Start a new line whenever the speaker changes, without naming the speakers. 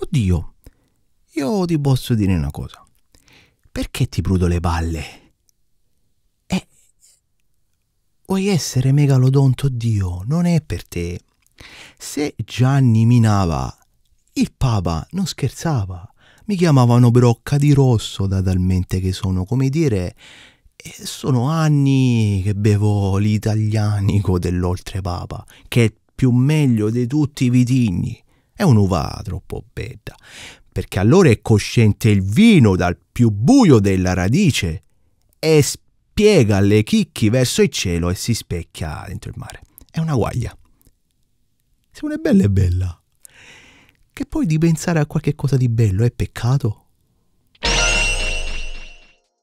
Oddio, io ti posso dire una cosa. Perché ti prudo le palle? Eh, vuoi essere megalodonto Dio? Non è per te. Se Gianni minava, il Papa non scherzava. Mi chiamavano brocca di rosso da talmente che sono, come dire, e eh, sono anni che bevo l'italianico dell'oltrepapa, che è più meglio di tutti i vitigni è un'uva troppo bella, perché allora è cosciente il vino dal più buio della radice e spiega le chicchi verso il cielo e si specchia dentro il mare. È una guaglia. Se una è bella è bella. Che poi di pensare a qualche cosa di bello è peccato?